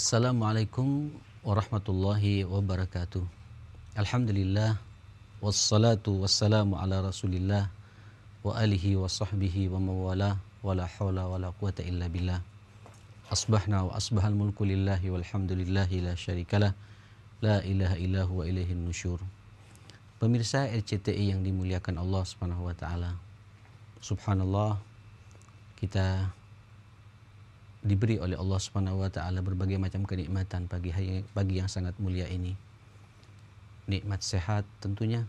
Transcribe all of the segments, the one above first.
Assalamualaikum warahmatullahi wabarakatuh. Alhamdulillah wassalatu wassalamu ala Rasulillah wa alihi wa sahbihi wa mawala wa la hawla quwata illa billah. Asbahna wa asbahal mulku lillahi walhamdulillahi la syarikalah la ilaha illahu wa ilaihin nusyur. Pemirsa RCTI yang dimuliakan Allah Subhanahu wa taala. Subhanallah kita diberi oleh Allah Subhanahu wa taala berbagai macam kenikmatan pagi hari pagi yang sangat mulia ini. Nikmat sehat tentunya,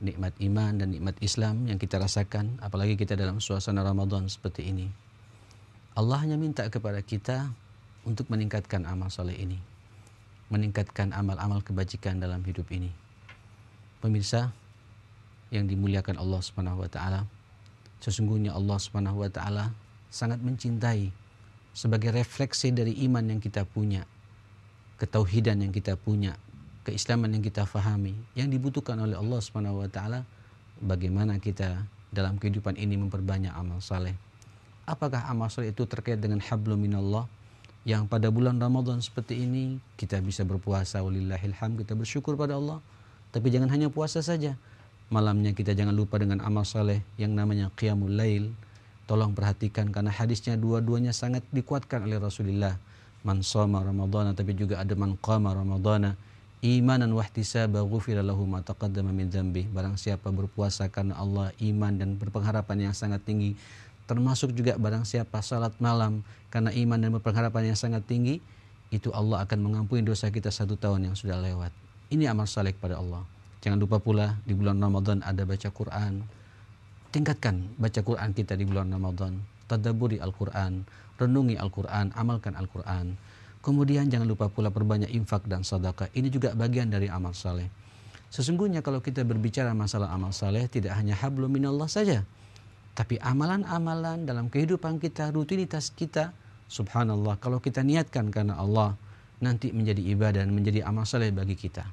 nikmat iman dan nikmat Islam yang kita rasakan apalagi kita dalam suasana Ramadan seperti ini. Allah hanya minta kepada kita untuk meningkatkan amal soleh ini. Meningkatkan amal-amal kebajikan dalam hidup ini. Pemirsa yang dimuliakan Allah Subhanahu wa taala, sesungguhnya Allah Subhanahu wa taala sangat mencintai sebagai refleksi dari iman yang kita punya, ketauhidan yang kita punya, keislaman yang kita fahami, yang dibutuhkan oleh Allah Subhanahu wa taala bagaimana kita dalam kehidupan ini memperbanyak amal saleh. Apakah amal saleh itu terkait dengan hablum minallah yang pada bulan Ramadan seperti ini kita bisa berpuasa walillahilham kita bersyukur pada Allah tapi jangan hanya puasa saja malamnya kita jangan lupa dengan amal saleh yang namanya qiyamul lail Tolong perhatikan karena hadisnya dua-duanya sangat dikuatkan oleh Rasulullah. Man shoma Ramadhana tapi juga ada man qama Ramadhana imanan wahtisaba ghufira lahu ma taqaddama min dzambi. Barang siapa berpuasa karena Allah iman dan berpengharapan yang sangat tinggi termasuk juga barang siapa salat malam karena iman dan berpengharapan yang sangat tinggi itu Allah akan mengampuni dosa kita satu tahun yang sudah lewat. Ini amal saleh kepada Allah. Jangan lupa pula di bulan Ramadan ada baca Quran, tingkatkan baca Quran kita di bulan Ramadan, tadaburi Al-Quran, renungi Al-Quran, amalkan Al-Quran. Kemudian jangan lupa pula perbanyak infak dan sedekah. Ini juga bagian dari amal saleh. Sesungguhnya kalau kita berbicara masalah amal saleh tidak hanya hablum minallah saja, tapi amalan-amalan dalam kehidupan kita, rutinitas kita, subhanallah kalau kita niatkan karena Allah nanti menjadi ibadah dan menjadi amal saleh bagi kita.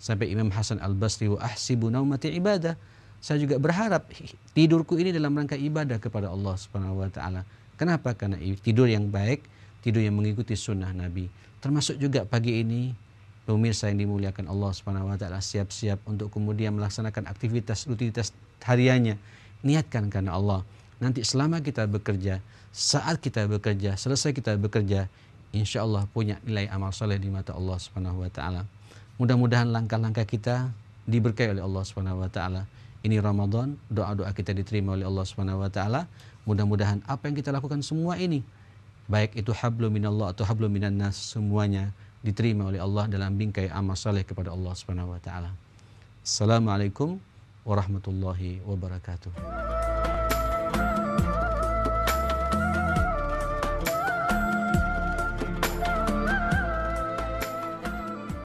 Sampai Imam Hasan Al-Basri wa ahsibu naumati ibadah saya juga berharap tidurku ini dalam rangka ibadah kepada Allah Subhanahu wa taala. Kenapa? Karena tidur yang baik, tidur yang mengikuti sunnah Nabi. Termasuk juga pagi ini pemirsa yang dimuliakan Allah Subhanahu wa taala siap-siap untuk kemudian melaksanakan aktivitas rutinitas hariannya. Niatkan karena Allah. Nanti selama kita bekerja, saat kita bekerja, selesai kita bekerja, insya Allah punya nilai amal soleh di mata Allah Subhanahu wa taala. Mudah-mudahan langkah-langkah kita diberkahi oleh Allah Subhanahu wa taala ini Ramadan, doa-doa kita diterima oleh Allah Subhanahu wa taala. Mudah-mudahan apa yang kita lakukan semua ini baik itu hablum minallah atau hablum minannas semuanya diterima oleh Allah dalam bingkai amal saleh kepada Allah Subhanahu wa taala. Assalamualaikum warahmatullahi wabarakatuh.